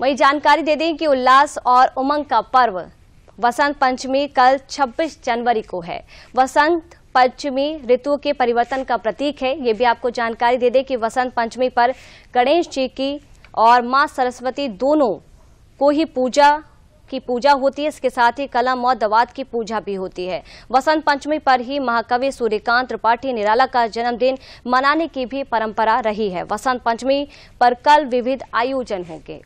वहीं जानकारी दे दें कि उल्लास और उमंग का पर्व वसंत पंचमी कल 26 जनवरी को है वसंत पंचमी ऋतु के परिवर्तन का प्रतीक है ये भी आपको जानकारी दे दें कि वसंत पंचमी पर गणेश जी की और माँ सरस्वती दोनों को ही पूजा की पूजा होती है इसके साथ ही कलम और दवात की पूजा भी होती है वसंत पंचमी पर ही महाकवि सूर्यकांत त्रिपाठी निराला का जन्मदिन मनाने की भी परंपरा रही है वसंत पंचमी पर कल विविध आयोजन होंगे